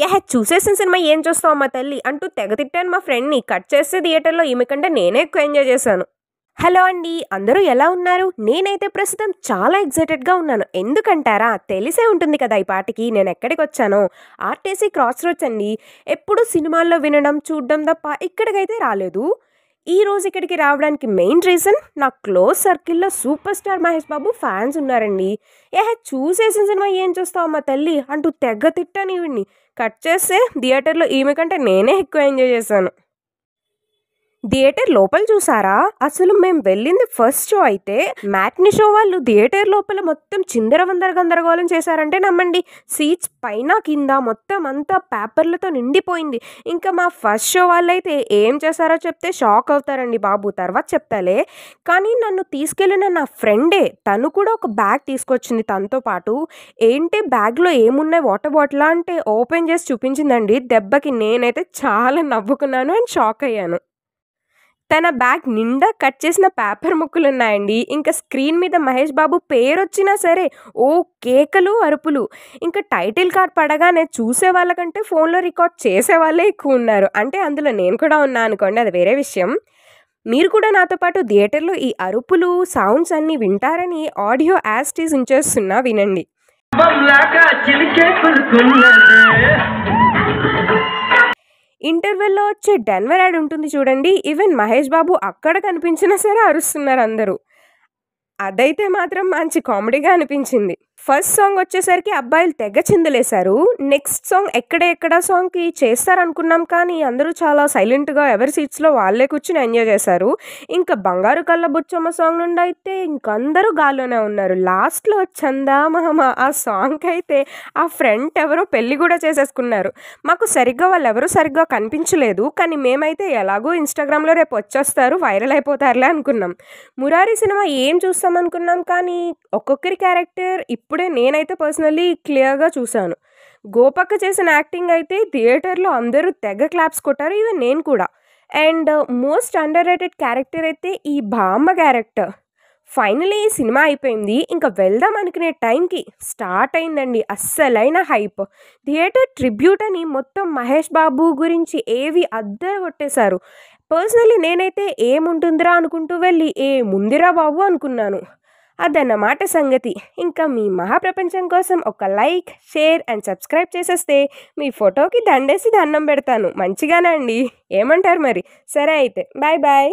యహ చూసేసిన సినిమా ఏం చూస్తావు మా తల్లి అంటూ తెగ తిట్టాను మా ఫ్రెండ్ని కట్ చేస్తే థియేటర్లో ఈమె కంటే నేనే ఎక్కువ ఎంజాయ్ చేశాను హలో అండి అందరూ ఎలా ఉన్నారు నేనైతే ప్రస్తుతం చాలా ఎగ్జైటెడ్గా ఉన్నాను ఎందుకంటారా తెలిసే ఉంటుంది కదా ఈ పాటికి నేను ఎక్కడికి వచ్చానో ఆర్టీసీ క్రాస్ రోడ్స్ అండి ఎప్పుడు సినిమాల్లో వినడం చూడడం తప్ప ఇక్కడికైతే రాలేదు ఈ రోజు ఇక్కడికి రావడానికి మెయిన్ రీజన్ నా క్లోజ్ సర్కిల్లో super star Mahesh Babu fans ఉన్నారండి ఏ చూసేసిన సినిమా ఏం చూస్తావు మా తల్లి అంటూ తెగ తిట్టాను ఈవిడ్ని కట్ చేస్తే థియేటర్లో ఈమె కంటే నేనే ఎక్కువ ఎంజాయ్ చేశాను థియేటర్ లోపల చూసారా అసలు మేము వెళ్ళింది ఫస్ట్ షో అయితే మ్యాట్ని షో వాళ్ళు థియేటర్ లోపల మొత్తం చిందర వందర గందరగోళం చేశారంటే నమ్మండి సీట్స్ పైన కింద మొత్తం అంతా పేపర్లతో నిండిపోయింది ఇంకా మా ఫస్ట్ షో అయితే ఏం చేశారో చెప్తే షాక్ అవుతారండి బాబు తర్వాత చెప్తాలే కానీ నన్ను తీసుకెళ్ళిన నా ఫ్రెండే తను కూడా ఒక బ్యాగ్ తీసుకొచ్చింది తనతో పాటు ఏంటి బ్యాగ్లో ఏమున్నాయి వాటర్ బాటిల్ అంటే ఓపెన్ చేసి చూపించిందండి దెబ్బకి నేనైతే చాలా నవ్వుకున్నాను అండ్ షాక్ అయ్యాను తన బ్యాగ్ నిండా కట్ చేసిన పేపర్ ముక్కులు ఉన్నాయండి ఇంకా స్క్రీన్ మీద మహేష్ బాబు పేరు వచ్చినా సరే ఓ కేకలు అరుపులు ఇంకా టైటిల్ కార్డ్ పడగానే చూసే వాళ్ళకంటే ఫోన్లో రికార్డ్ చేసే వాళ్ళే ఎక్కువ ఉన్నారు అంటే అందులో నేను కూడా ఉన్నా అనుకోండి అది వేరే విషయం మీరు కూడా నాతో పాటు థియేటర్లో ఈ అరుపులు సౌండ్స్ అన్నీ వింటారని ఆడియో యాస్టీస్ ఉంచేస్తున్నా వినండి ఇంటర్వెల్లో వచ్చే డెన్వర్ యాడ్ ఉంటుంది చూడండి ఈవెన్ మహేష్ బాబు అక్కడ కనిపించినా సరే అరుస్తున్నారు అందరూ అదైతే మాత్రం మంచి కామెడీగా అనిపించింది ఫస్ట్ సాంగ్ వచ్చేసరికి అబ్బాయిలు తెగ చిందులేశారు నెక్స్ట్ సాంగ్ ఎక్కడ ఎక్కడ సాంగ్కి చేస్తారనుకున్నాం కానీ అందరూ చాలా సైలెంట్గా ఎవరి సీట్స్లో వాళ్ళే కూర్చుని ఎంజాయ్ చేశారు ఇంకా బంగారు కళ్ళ బుచ్చమ్మ సాంగ్ నుండి అయితే ఇంకందరూ గాల్లోనే ఉన్నారు లాస్ట్లో చందామహమ ఆ సాంగ్కి అయితే ఆ ఫ్రెండ్ ఎవరో పెళ్ళి కూడా చేసేసుకున్నారు మాకు సరిగ్గా వాళ్ళు ఎవరు సరిగ్గా కనిపించలేదు కానీ మేమైతే ఎలాగో ఇన్స్టాగ్రామ్లో రేపు వచ్చేస్తారు వైరల్ అయిపోతారులే అనుకున్నాం మురారి సినిమా ఏం చూస్తామనుకున్నాం కానీ ఒక్కొక్కరి క్యారెక్టర్ ఇప్పుడే నేనైతే పర్సనల్లీ క్లియర్గా చూశాను గోపక్క చేసిన యాక్టింగ్ అయితే థియేటర్లో అందరూ తెగ క్లాప్స్ కొట్టారు ఈవెన్ నేను కూడా అండ్ మోస్ట్ అండర్ రేటెడ్ క్యారెక్టర్ అయితే ఈ బామ్మ క్యారెక్టర్ ఫైనలీ ఈ సినిమా అయిపోయింది ఇంకా వెళ్దాం అనుకునే టైంకి స్టార్ట్ అయిందండి అస్సలైన హైప్ థియేటర్ ట్రిబ్యూట్ అని మొత్తం మహేష్ బాబు గురించి ఏవి అద్దరు కొట్టేశారు పర్సనలీ నేనైతే ఏముంటుందిరా అనుకుంటూ వెళ్ళి ఏ ముందిరా బాబు అనుకున్నాను అదన్నమాట సంగతి ఇంకా మీ మహాప్రపంచం కోసం ఒక లైక్ షేర్ అండ్ సబ్స్క్రైబ్ చేసేస్తే మీ ఫోటోకి దండేసి దండం పెడతాను మంచిగానండి ఏమంటారు మరి సరే అయితే బాయ్ బాయ్